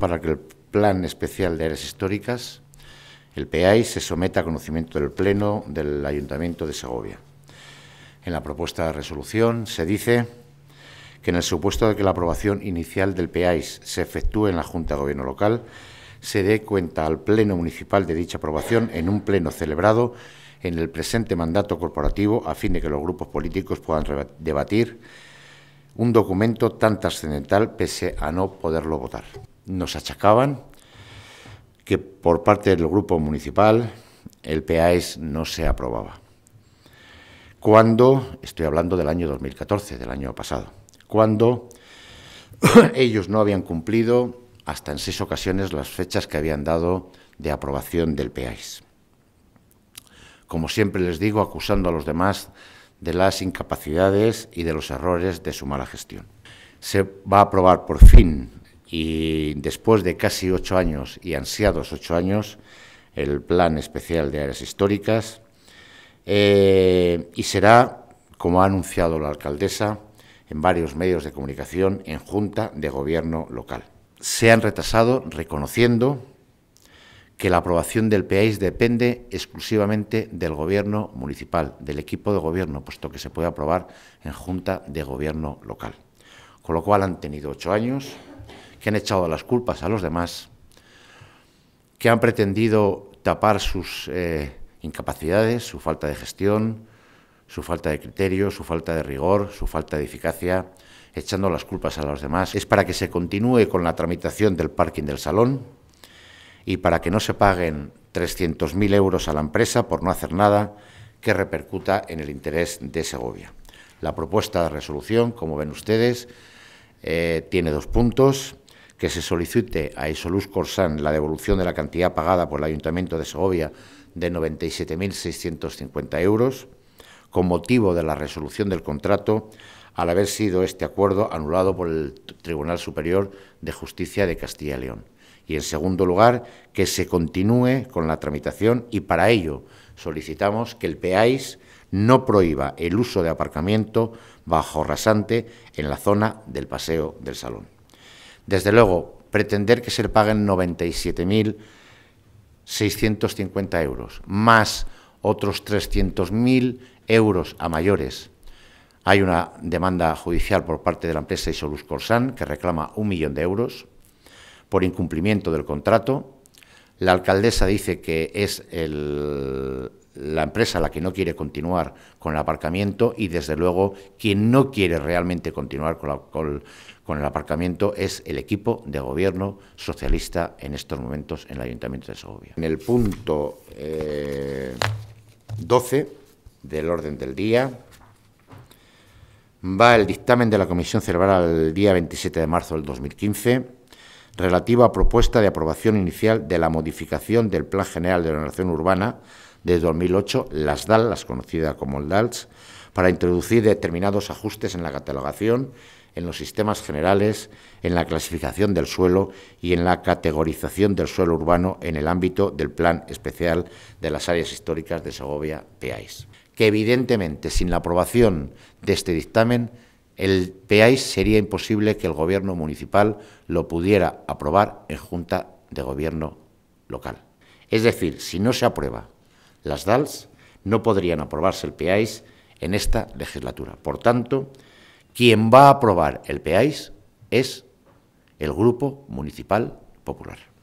para que el Plan Especial de Áreas Históricas, el PEAIS, se someta a conocimiento del Pleno del Ayuntamiento de Segovia. En la propuesta de resolución se dice que en el supuesto de que la aprobación inicial del PEAIS se efectúe en la Junta de Gobierno local, se dé cuenta al Pleno Municipal de dicha aprobación en un pleno celebrado en el presente mandato corporativo a fin de que los grupos políticos puedan debatir un documento tan trascendental pese a no poderlo votar nos achacaban que por parte del grupo municipal el PAIS no se aprobaba. Cuando, estoy hablando del año 2014, del año pasado, cuando ellos no habían cumplido hasta en seis ocasiones las fechas que habían dado de aprobación del PAIS Como siempre les digo, acusando a los demás de las incapacidades y de los errores de su mala gestión. Se va a aprobar por fin y después de casi ocho años y ansiados ocho años, el Plan Especial de Áreas Históricas, eh, y será, como ha anunciado la alcaldesa, en varios medios de comunicación en Junta de Gobierno local. Se han retrasado reconociendo que la aprobación del PAIS depende exclusivamente del Gobierno municipal, del equipo de gobierno, puesto que se puede aprobar en Junta de Gobierno local. Con lo cual han tenido ocho años que han echado las culpas a los demás, que han pretendido tapar sus eh, incapacidades, su falta de gestión, su falta de criterio, su falta de rigor, su falta de eficacia, echando las culpas a los demás. Es para que se continúe con la tramitación del parking del salón y para que no se paguen 300.000 euros a la empresa por no hacer nada que repercuta en el interés de Segovia. La propuesta de resolución, como ven ustedes, eh, tiene dos puntos que se solicite a Isolus corsán la devolución de la cantidad pagada por el Ayuntamiento de Segovia de 97.650 euros, con motivo de la resolución del contrato, al haber sido este acuerdo anulado por el Tribunal Superior de Justicia de Castilla y León. Y, en segundo lugar, que se continúe con la tramitación y, para ello, solicitamos que el PEAIS no prohíba el uso de aparcamiento bajo rasante en la zona del Paseo del Salón. Desde luego, pretender que se le paguen 97.650 euros, más otros 300.000 euros a mayores. Hay una demanda judicial por parte de la empresa Isolus Corsan que reclama un millón de euros por incumplimiento del contrato. La alcaldesa dice que es el, la empresa la que no quiere continuar con el aparcamiento y desde luego quien no quiere realmente continuar con, el aparcamiento es el equipo de gobierno socialista en estos momentos en el Ayuntamiento de Segovia. En el punto 12 eh, del orden del día va el dictamen de la comisión Cerebral el día 27 de marzo del 2015 relativo a propuesta de aprobación inicial de la modificación del Plan General de la Nación Urbana desde 2008, las DAL, las conocidas como DALS, para introducir determinados ajustes en la catalogación, en los sistemas generales, en la clasificación del suelo y en la categorización del suelo urbano en el ámbito del Plan Especial de las Áreas Históricas de Segovia, PEAIS. Que evidentemente, sin la aprobación de este dictamen, el PEAIS sería imposible que el Gobierno municipal lo pudiera aprobar en Junta de Gobierno local. Es decir, si no se aprueba las DALs, no podrían aprobarse el PEAIS en esta legislatura. Por tanto, quien va a aprobar el PEAIS es el Grupo Municipal Popular.